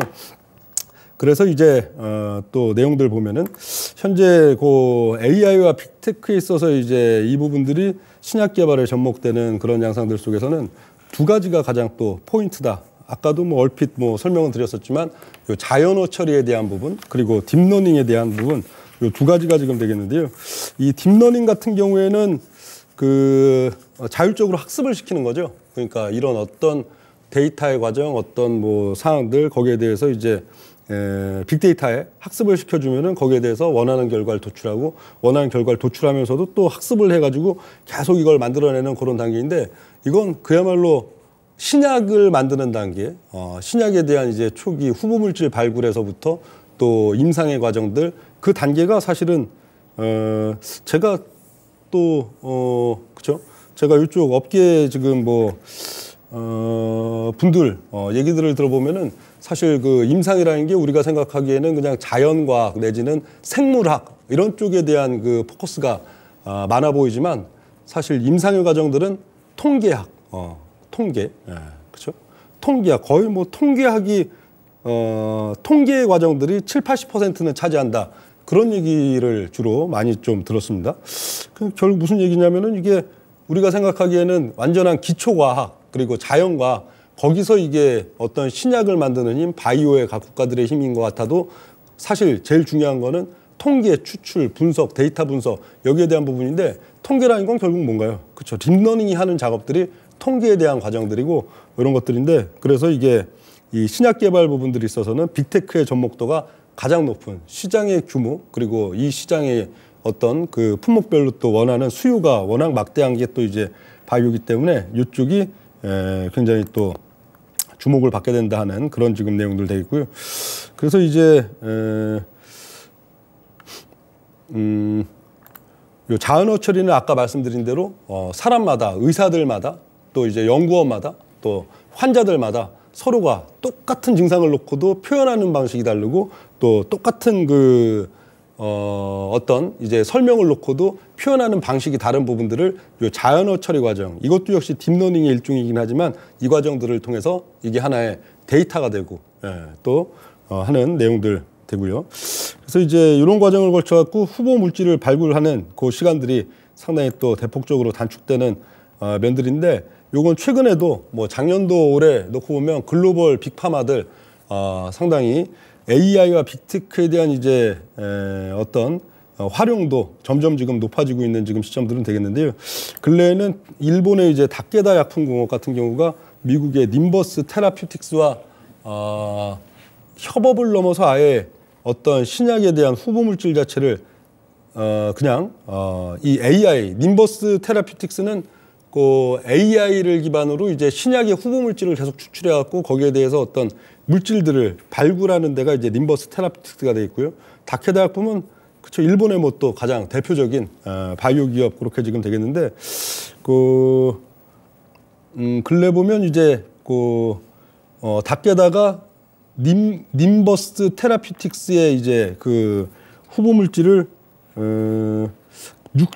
그래서 이제 어, 또 내용들 보면은 현재 그 AI와 빅테크에 있어서 이제 이 부분들이 신약 개발에 접목되는 그런 양상들 속에서는 두 가지가 가장 또 포인트다. 아까도 뭐 얼핏 뭐 설명을 드렸었지만 요 자연어 처리에 대한 부분 그리고 딥러닝에 대한 부분 요두 가지가 지금 되겠는데요. 이 딥러닝 같은 경우에는 그 어, 자율적으로 학습을 시키는 거죠. 그러니까 이런 어떤 데이터의 과정, 어떤 뭐 상황들 거기에 대해서 이제 에, 빅데이터에 학습을 시켜주면은 거기에 대해서 원하는 결과를 도출하고 원하는 결과를 도출하면서도 또 학습을 해가지고 계속 이걸 만들어내는 그런 단계인데 이건 그야말로 신약을 만드는 단계, 어, 신약에 대한 이제 초기 후보물질 발굴에서부터 또 임상의 과정들 그 단계가 사실은 어, 제가 또 어, 그죠? 제가 이쪽 업계 지금 뭐 어, 분들 어, 얘기들을 들어보면은 사실 그 임상이라는 게 우리가 생각하기에는 그냥 자연과학 내지는 생물학 이런 쪽에 대한 그 포커스가 어, 많아 보이지만 사실 임상의 과정들은 통계학, 어, 통계, 예, 그죠 통계학 거의 뭐 통계학이 어, 통계의 과정들이 칠, 팔십 퍼센트는 차지한다 그런 얘기를 주로 많이 좀 들었습니다. 그 결국 무슨 얘기냐면은 이게 우리가 생각하기에는 완전한 기초과학 그리고 자연과학 거기서 이게 어떤 신약을 만드는 힘, 바이오의 각 국가들의 힘인 것 같아도 사실 제일 중요한 거는 통계, 추출, 분석, 데이터 분석 여기에 대한 부분인데 통계라는 건 결국 뭔가요? 그렇죠. 딥러닝이 하는 작업들이 통계에 대한 과정들이고 이런 것들인데 그래서 이게 이 신약 개발 부분들이 있어서는 빅테크의 접목도가 가장 높은 시장의 규모 그리고 이 시장의 어떤 그 품목별로 또 원하는 수요가 워낙 막대한 게 또 이제 바이오기 때문에 이쪽이 에, 굉장히 또 주목을 받게 된다 하는 그런 지금 내용들 되있고요 그래서 이제 음, 요 자은어 처리는 아까 말씀드린 대로 어, 사람마다 의사들마다 또 이제 연구원마다 또 환자들마다 서로가 똑같은 증상을 놓고도 표현하는 방식이 다르고 또 똑같은 그 어, 어떤 이제 설명을 놓고도 표현하는 방식이 다른 부분들을 요 자연어 처리 과정 이것도 역시 딥러닝의 일종이긴 하지만 이 과정들을 통해서 이게 하나의 데이터가 되고 예, 또 어, 하는 내용들 되고요. 그래서 이제 이런 과정을 걸쳐 갖고 후보 물질을 발굴하는 그 시간들이 상당히 또 대폭적으로 단축되는 어, 면들인데 요건 최근에도 뭐 작년도 올해 놓고 보면 글로벌 빅파마들 어, 상당히 AI와 빅테크에 대한 이제 에, 어떤 어, 활용도 점점 지금 높아지고 있는 지금 시점들은 되겠는데요. 근래에는 일본의 이제 닥게다 약품공업 같은 경우가 미국의 님버스 테라퓨틱스와 어, 협업을 넘어서 아예 어떤 신약에 대한 후보 물질 자체를 어, 그냥 어, 이 AI 님버스 테라퓨틱스는 그 AI를 기반으로 이제 신약의 후보 물질을 계속 추출해 갖고 거기에 대해서 어떤 물질들을 발굴하는 데가 이제 님버스 테라피틱스가 되어 있고요. 다케 대학 보면 그쵸 일본의 뭐 또 가장 대표적인 어, 바이오 기업 그렇게 지금 되겠는데 그 음, 근래 보면 이제 그 어, 다케다가 님, 님버스 테라피틱스의 이제 그 후보 물질을 어, 6,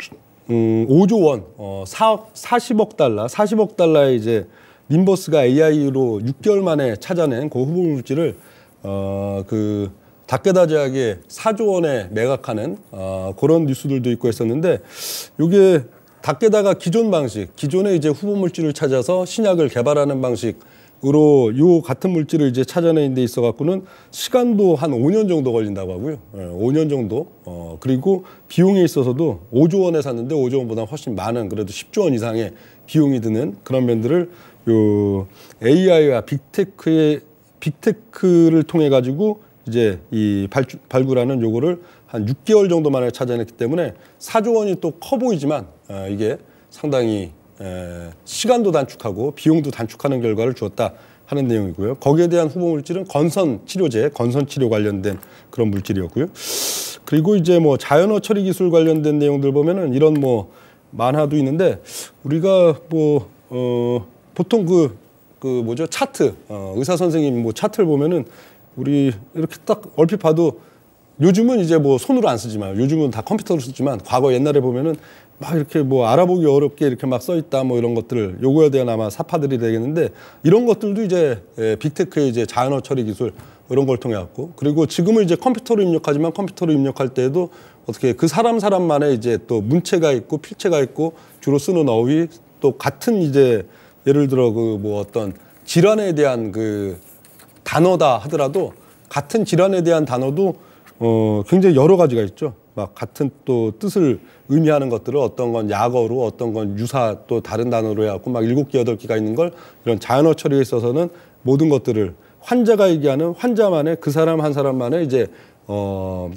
음, 5조 원, 어, 4억, 40억 달러, 40억 달러의 이제 민버스가 AI로 6개월 만에 찾아낸 고 그 후보 물질을 어, 그닭케다지하게 4조 원에 매각하는 어, 그런 뉴스들도 있고 했었는데 이게 닭케다가 기존 방식, 기존에 이제 후보 물질을 찾아서 신약을 개발하는 방식으로 요 같은 물질을 이제 찾아내는 데 있어 갖고는 시간도 한 5년 정도 걸린다고 하고요. 예, 5년 정도. 어, 그리고 비용에 있어서도 5조 원에 샀는데 5조 원보다 훨씬 많은 그래도 10조 원 이상의 비용이 드는 그런 면들을 요 AI와 빅테크의 빅테크를 통해 가지고 이제 이 발, 주 발굴하는 요거를 한 6개월 정도 만에 찾아냈기 때문에 4조 원이 또 커 보이지만 어, 이게 상당히 에, 시간도 단축하고 비용도 단축하는 결과를 주었다 하는 내용이고요. 거기에 대한 후보 물질은 건선 치료제, 건선 치료 관련된 그런 물질이었고요. 그리고 이제 뭐 자연어 처리 기술 관련된 내용들 보면은 이런 뭐 만화도 있는데 우리가 뭐 어, 보통 그, 그 뭐죠 차트 어, 의사 선생님 뭐 차트를 보면은 우리 이렇게 딱 얼핏 봐도 요즘은 이제 뭐 손으로 안 쓰지만 요즘은 다 컴퓨터로 쓰지만 과거 옛날에 보면은 막 이렇게 뭐 알아보기 어렵게 이렇게 막 써 있다 뭐 이런 것들을 요거에 대한 아마 사파들이 되겠는데 이런 것들도 이제 예, 빅테크의 이제 자연어 처리 기술 이런 걸 통해 왔고 그리고 지금은 이제 컴퓨터로 입력하지만 컴퓨터로 입력할 때에도 어떻게 그 사람 사람만의 이제 또 문체가 있고 필체가 있고 주로 쓰는 어휘 또 같은 이제 예를 들어 그 뭐 어떤 질환에 대한 그 단어다 하더라도 같은 질환에 대한 단어도 어 굉장히 여러 가지가 있죠. 막 같은 또 뜻을 의미하는 것들을 어떤 건 약어로 어떤 건 유사 또 다른 단어로 해갖고 막 일곱 개 여덟 개가 있는 걸 이런 자연어 처리에 있어서는 모든 것들을 환자가 얘기하는 환자만의 그 사람 한 사람만의 이제 어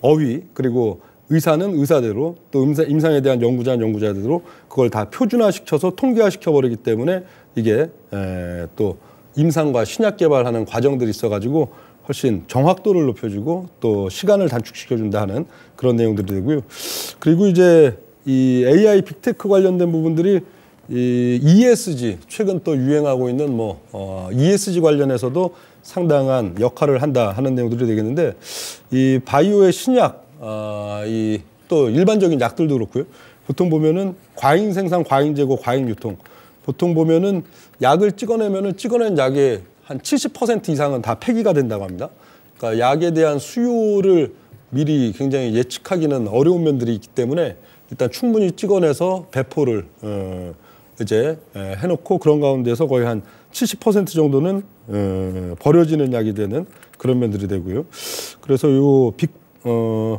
어휘 그리고 의사는 의사대로 또 임상, 에 대한 연구자는 연구자대로 그걸 다 표준화시켜서 통계화시켜버리기 때문에 이게 에, 또 임상과 신약 개발하는 과정들이 있어가지고 훨씬 정확도를 높여주고 또 시간을 단축시켜준다 하는 그런 내용들이 되고요. 그리고 이제 이 AI 빅테크 관련된 부분들이 이 ESG 최근 또 유행하고 있는 뭐 어, ESG 관련해서도 상당한 역할을 한다 하는 내용들이 되겠는데 이 바이오의 신약 아, 이 또 일반적인 약들도 그렇고요. 보통 보면은 과잉 생산, 과잉 재고, 과잉 유통. 보통 보면은 약을 찍어내면은 찍어낸 약의 한 70% 이상은 다 폐기가 된다고 합니다. 그러니까 약에 대한 수요를 미리 굉장히 예측하기는 어려운 면들이 있기 때문에 일단 충분히 찍어내서 배포를 어, 이제 해놓고 그런 가운데서 거의 한 70% 정도는 어, 버려지는 약이 되는 그런 면들이 되고요. 그래서 요 빅, 어,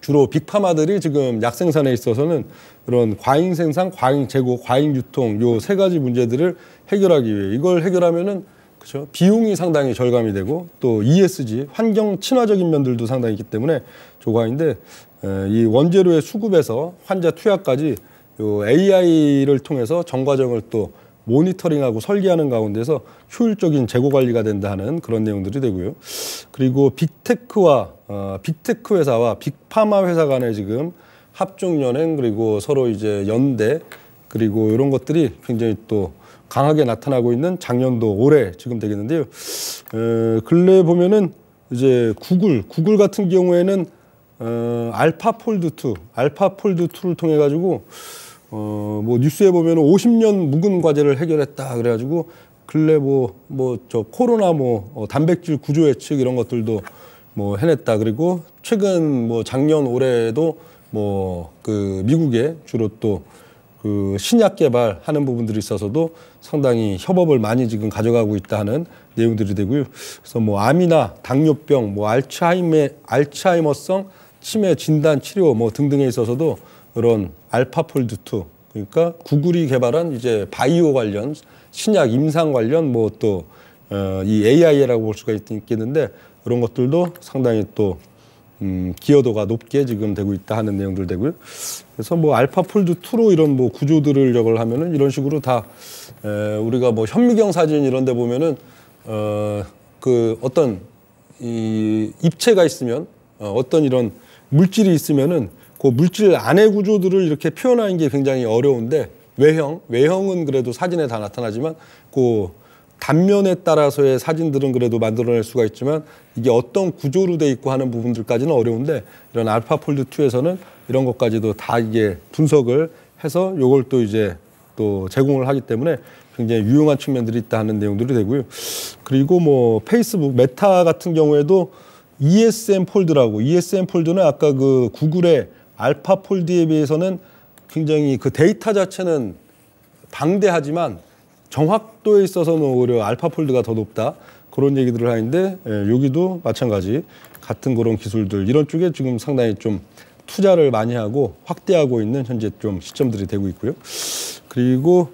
주로 빅파마들이 지금 약 생산에 있어서는 그런 과잉 생산, 과잉 재고, 과잉 유통 요 세 가지 문제들을 해결하기 위해 이걸 해결하면은 그죠 비용이 상당히 절감이 되고 또 ESG 환경 친화적인 면들도 상당히 있기 때문에 조과인데 이 원재료의 수급에서 환자 투약까지 요 AI를 통해서 정과정을 또 모니터링하고 설계하는 가운데서 효율적인 재고 관리가 된다 는 그런 내용들이 되고요. 그리고 빅테크와 어, 빅테크 회사와 빅파마 회사 간의 지금 합종 연행 그리고 서로 이제 연대 그리고 이런 것들이 굉장히 또 강하게 나타나고 있는 작년도 올해 지금 되겠는데요. 에, 근래 보면은 이제 구글 구글 같은 경우에는 어, 알파 폴드 2 알파 폴드 2를 통해 가지고 어, 뭐 뉴스에 보면 50년 묵은 과제를 해결했다 그래가지고 근래 뭐뭐 저 코로나 뭐 어, 단백질 구조 예측 이런 것들도 뭐 해냈다 그리고 최근 뭐 작년 올해도 뭐 그 미국에 주로 또그 신약 개발하는 부분들이 있어서도 상당히 협업을 많이 지금 가져가고 있다 하는 내용들이 되고요. 그래서 뭐 암이나 당뇨병, 뭐 알츠하이머 알츠하이머성 치매 진단 치료 뭐 등등에 있어서도 그런 알파폴드2 그러니까 구글이 개발한 이제 바이오 관련 신약 임상 관련 뭐또이 어, AI라고 볼 수가 있겠는데 이런 것들도 상당히 또 음, 기여도가 높게 지금 되고 있다 하는 내용들 되고요. 그래서 뭐 알파 폴드 2로 이런 뭐 구조들을 역을 하면은 이런 식으로 다 에, 우리가 뭐 현미경 사진 이런 데 보면은 어, 그 어떤 이 입체가 있으면 어, 어떤 이런 물질이 있으면은 그 물질 안의 구조들을 이렇게 표현하는 게 굉장히 어려운데 외형, 외형은 그래도 사진에 다 나타나지만 그 단면에 따라서의 사진들은 그래도 만들어낼 수가 있지만 이게 어떤 구조로 돼 있고 하는 부분들까지는 어려운데 이런 알파폴드 2에서는 이런 것까지도 다 이게 분석을 해서 요걸 또 이제 또 제공을 하기 때문에 굉장히 유용한 측면들이 있다 하는 내용들이 되고요. 그리고 뭐 페이스북 메타 같은 경우에도 ESM 폴드라고 ESM 폴드는 아까 그 구글의 알파 폴드에 비해서는 굉장히 그 데이터 자체는 방대하지만 정확도에 있어서는 오히려 알파 폴드가 더 높다 그런 얘기들을 하는데 예, 여기도 마찬가지 같은 그런 기술들 이런 쪽에 지금 상당히 좀 투자를 많이 하고 확대하고 있는 현재 좀 시점들이 되고 있고요. 그리고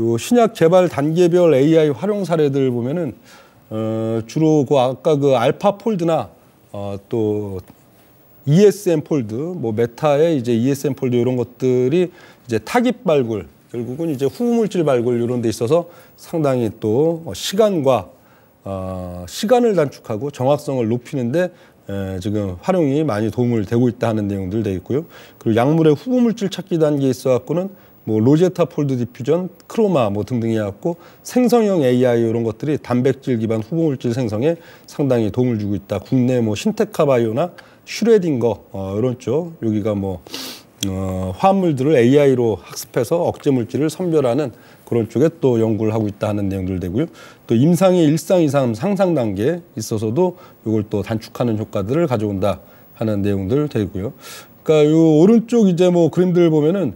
요 신약 개발 단계별 AI 활용 사례들 보면은 어, 주로 그 아까 그 알파 폴드나 어, 또 ESM 폴드, 뭐 메타의 이제 ESM 폴드 이런 것들이 이제 타깃 발굴, 결국은 이제 후물질 발굴 이런 데 있어서 상당히 또 어, 시간과 어, 시간을 단축하고 정확성을 높이는데 에, 지금 활용이 많이 도움을 되고 있다 하는 내용들 돼 있고요. 그리고 약물의 후보 물질 찾기 단계에 있어 갖고는 뭐 로제타 폴드 디퓨전, 크로마 뭐 등등 해 갖고 생성형 AI 이런 것들이 단백질 기반 후보 물질 생성에 상당히 도움을 주고 있다. 국내 뭐 신테카 바이오나 슈레딩거 어, 이런 쪽 여기가 뭐 어, 화합물들을 AI로 학습해서 억제 물질을 선별하는 그런 쪽에 또 연구를 하고 있다 하는 내용들 되고요. 또 임상의 일상 이상 상상 단계에 있어서도 이걸 또 단축하는 효과들을 가져온다 하는 내용들 되고요. 그러니까 요 오른쪽 이제 뭐 그림들 보면은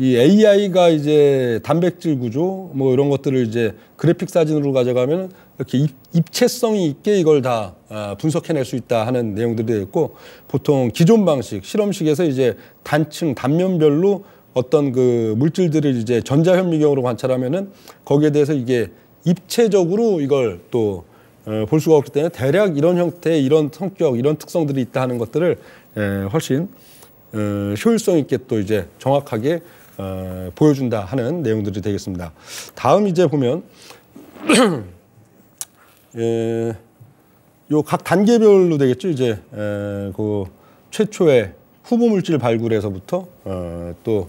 이 AI가 이제 단백질 구조 뭐 이런 것들을 이제 그래픽 사진으로 가져가면 이렇게 입체성이 있게 이걸 다 아, 분석해낼 수 있다 하는 내용들이 되어있고 보통 기존 방식 실험식에서 이제 단층 단면별로 어떤 그 물질들을 이제 전자현미경으로 관찰하면은 거기에 대해서 이게 입체적으로 이걸 또볼 어, 수가 없기 때문에 대략 이런 형태, 이런 성격, 이런 특성들이 있다 하는 것들을 훨씬 어, 효율성 있게 또 이제 정확하게 어, 보여준다 하는 내용들이 되겠습니다. 다음 이제 보면 *clears throat* 예, 요 각 단계별로 되겠죠. 이제 에, 그 최초의 후보 물질 발굴에서부터 어, 또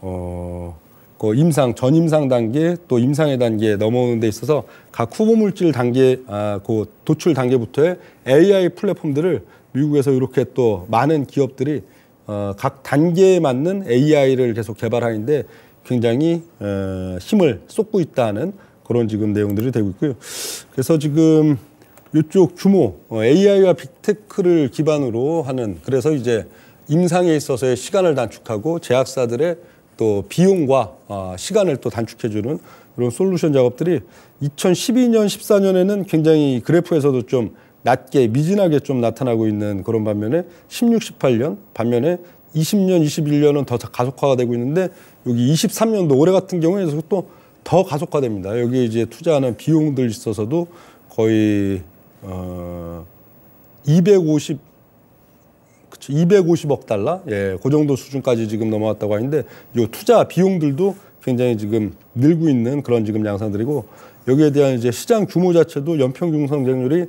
어, 그 임상 전임상 단계 또 임상의 단계 넘어오는 데 있어서 각 후보 물질 단계 아, 그 도출 단계부터의 AI 플랫폼들을 미국에서 이렇게 또 많은 기업들이 어, 각 단계에 맞는 AI를 계속 개발하는데 굉장히 어, 힘을 쏟고 있다는 그런 지금 내용들이 되고 있고요. 그래서 지금 이쪽 규모 어, AI와 빅테크를 기반으로 하는 그래서 이제 임상에 있어서의 시간을 단축하고 제약사들의 또 비용과 시간을 또 단축해주는 이런 솔루션 작업들이 2012년, 14년에는 굉장히 그래프에서도 좀 낮게 미진하게 좀 나타나고 있는 그런 반면에 16, 18년 반면에 20년, 21년은 더 가속화가 되고 있는데 여기 23년도 올해 같은 경우에 또더 가속화됩니다. 여기 이제 투자하는 비용들 있어서도 거의 어 250 250억 달러 예그 정도 수준까지 지금 넘어왔다고 하는데 요 투자 비용들도 굉장히 지금 늘고 있는 그런 지금 양상들이고 여기에 대한 이제 시장 규모 자체도 연평균 성장률이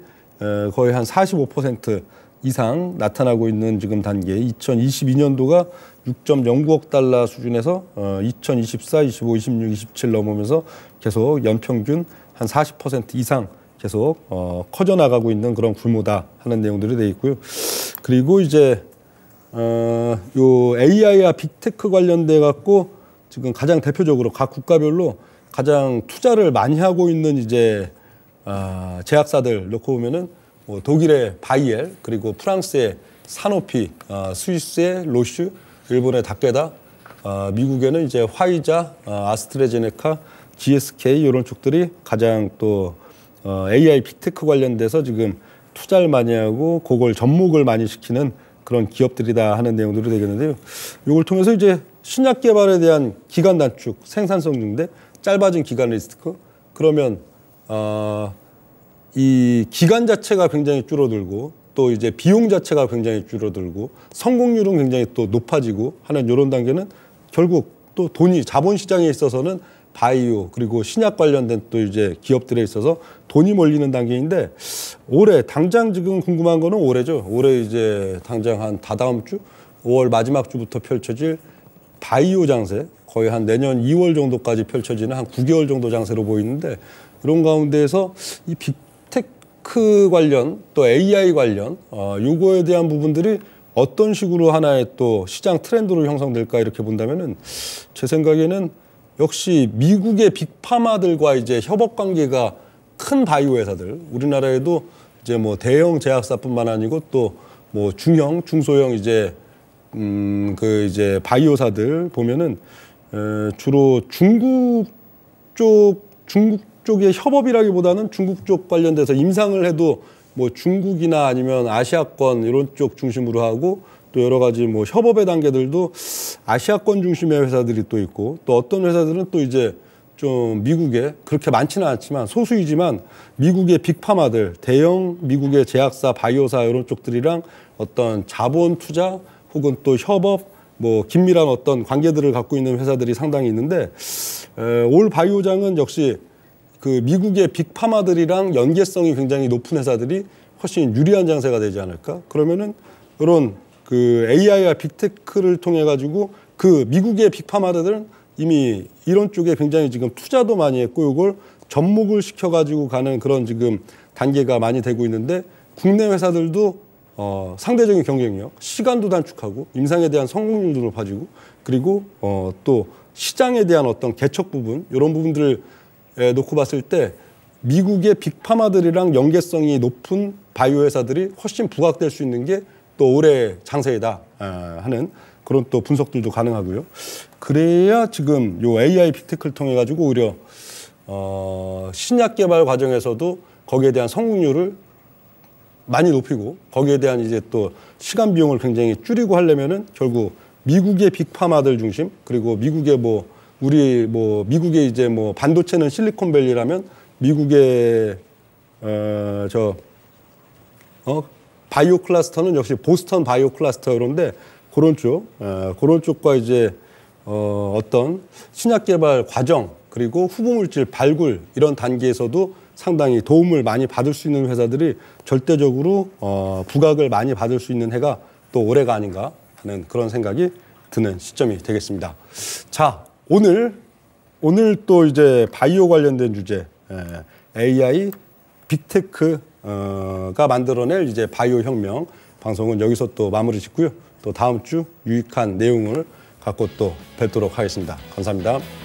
거의 한 45% 이상 나타나고 있는 지금 단계 2022년도가 6.09억 달러 수준에서 2024, 25, 26, 27 넘으면서 계속 연평균 한 40% 이상 계속 어, 커져나가고 있는 그런 규모다 하는 내용들이 돼 있고요. 그리고 이제 어, 요 AI와 빅테크 관련돼 갖고 지금 가장 대표적으로 각 국가별로 가장 투자를 많이 하고 있는 이제 어, 제약사들 놓고 보면은 뭐 독일의 바이엘 그리고 프랑스의 사노피 어, 스위스의 로슈, 일본의 닥케다, 어, 아, 미국에는 이제 화이자, 어, 아스트레제네카, GSK 이런 쪽들이 가장 또 어, AI 빅테크 관련돼서 지금 투자를 많이 하고 그걸 접목을 많이 시키는 그런 기업들이다 하는 내용들이 되겠는데요. 이걸 통해서 이제 신약 개발에 대한 기간 단축, 생산성 증대, 짧아진 기간 리스크, 그러면 어, 이 기간 자체가 굉장히 줄어들고 또 이제 비용 자체가 굉장히 줄어들고 성공률은 굉장히 또 높아지고 하는 이런 단계는 결국 또 돈이 자본 시장에 있어서는 바이오 그리고 신약 관련된 또 이제 기업들에 있어서 돈이 몰리는 단계인데 올해 당장 지금 궁금한 거는 올해죠. 올해 이제 당장 한 다다음 주 5월 마지막 주부터 펼쳐질 바이오 장세 거의 한 내년 2월 정도까지 펼쳐지는 한 9개월 정도 장세로 보이는데 그런 가운데에서 이 빅테크 관련 또 AI 관련 이거에 어, 대한 부분들이 어떤 식으로 하나의 또 시장 트렌드로 형성될까 이렇게 본다면은 제 생각에는 역시 미국의 빅파마들과 이제 협업 관계가 큰 바이오 회사들 우리나라에도 이제 뭐 대형 제약사뿐만 아니고 또 뭐 중형 중소형 이제 음 그 이제 바이오사들 보면은 에, 주로 중국 쪽 중국 쪽의 협업이라기보다는 중국 쪽 관련돼서 임상을 해도 뭐 중국이나 아니면 아시아권 이런 쪽 중심으로 하고 또 여러 가지 뭐 협업의 단계들도 아시아권 중심의 회사들이 또 있고 또 어떤 회사들은 또 이제 좀 미국에 그렇게 많지는 않지만 소수이지만 미국의 빅파마들 대형 미국의 제약사 바이오사 이런 쪽들이랑 어떤 자본 투자 혹은 또 협업 뭐 긴밀한 어떤 관계들을 갖고 있는 회사들이 상당히 있는데 에, 올 바이오장은 역시 그 미국의 빅파마들이랑 연계성이 굉장히 높은 회사들이 훨씬 유리한 장세가 되지 않을까? 그러면은 이런 그 AI와 빅테크를 통해 가지고 그 미국의 빅파마들은 이미 이런 쪽에 굉장히 지금 투자도 많이 했고 이걸 접목을 시켜 가지고 가는 그런 지금 단계가 많이 되고 있는데 국내 회사들도 어, 상대적인 경쟁력, 시간도 단축하고 임상에 대한 성공률도 높아지고 그리고 어, 또 시장에 대한 어떤 개척 부분 이런 부분들을 놓고 봤을 때 미국의 빅파마들이랑 연계성이 높은 바이오 회사들이 훨씬 부각될 수 있는 게 또 올해 장세이다 하는 그런 또 분석들도 가능하고요. 그래야 지금 요 AI 빅테크를 통해 가지고 오히려 어, 신약 개발 과정에서도 거기에 대한 성공률을 많이 높이고 거기에 대한 이제 또 시간 비용을 굉장히 줄이고 하려면은 결국 미국의 빅파마들 중심 그리고 미국의 뭐 우리 뭐 미국의 이제 뭐 반도체는 실리콘밸리라면 미국의 어저 어, 어 바이오 클라스터는 역시 보스턴 바이오 클라스터인데 그런 쪽 어, 그런 쪽과 이제 어 어떤 신약 개발 과정 그리고 후보물질 발굴 이런 단계에서도 상당히 도움을 많이 받을 수 있는 회사들이 절대적으로 어 부각을 많이 받을 수 있는 해가 또 올해가 아닌가 하는 그런 생각이 드는 시점이 되겠습니다. 자, 오늘 오늘 또 이제 바이오 관련된 주제 AI 예, 빅테크가 어, 만들어낼 이제 바이오 혁명 방송은 여기서 또 마무리 짓고요. 또 다음 주 유익한 내용을 갖고 또 뵙도록 하겠습니다. 감사합니다.